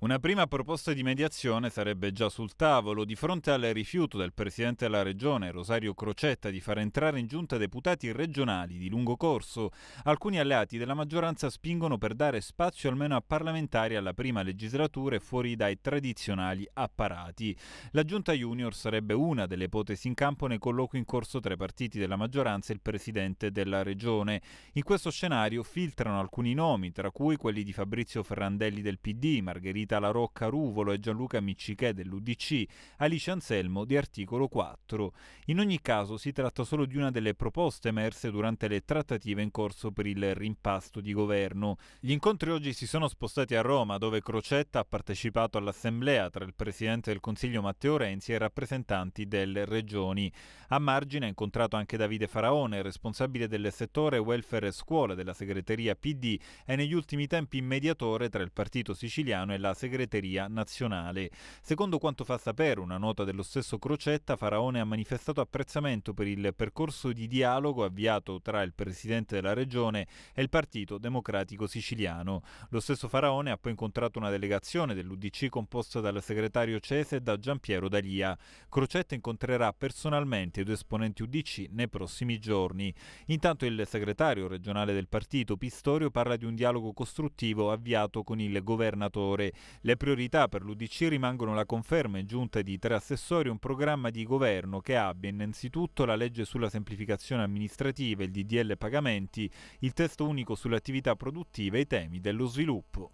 Una prima proposta di mediazione sarebbe già sul tavolo di fronte al rifiuto del Presidente della Regione, Rosario Crocetta, di far entrare in giunta deputati regionali di lungo corso. Alcuni alleati della maggioranza spingono per dare spazio almeno a parlamentari alla prima legislatura e fuori dai tradizionali apparati. La giunta junior sarebbe una delle ipotesi in campo nei colloqui in corso tra i partiti della maggioranza e il Presidente della Regione. In questo scenario filtrano alcuni nomi, tra cui quelli di Fabrizio Ferrandelli del PD, Margherita Rita La Rocca Ruvolo e Gianluca Miccichè dell'UDC, Alice Anselmo di Articolo 4. In ogni caso si tratta solo di una delle proposte emerse durante le trattative in corso per il rimpasto di governo. Gli incontri oggi si sono spostati a Roma, dove Crocetta ha partecipato all'assemblea tra il Presidente del Consiglio Matteo Renzi e i rappresentanti delle regioni. A margine ha incontrato anche Davide Faraone, responsabile del settore welfare e scuola della segreteria PD e negli ultimi tempi mediatore tra il partito siciliano e la segreteria nazionale. Secondo quanto fa sapere una nota dello stesso Crocetta, Faraone ha manifestato apprezzamento per il percorso di dialogo avviato tra il presidente della regione e il Partito Democratico Siciliano. Lo stesso Faraone ha poi incontrato una delegazione dell'UDC composta dal segretario Cese e da Giampiero Dalia. Crocetta incontrerà personalmente i due esponenti UDC nei prossimi giorni. Intanto il segretario regionale del partito Pistorio parla di un dialogo costruttivo avviato con il governatore le priorità per l'Udc rimangono la conferma in giunta di tre assessori un programma di governo che abbia innanzitutto la legge sulla semplificazione amministrativa, il DDL pagamenti, il testo unico sulle attività produttive e i temi dello sviluppo.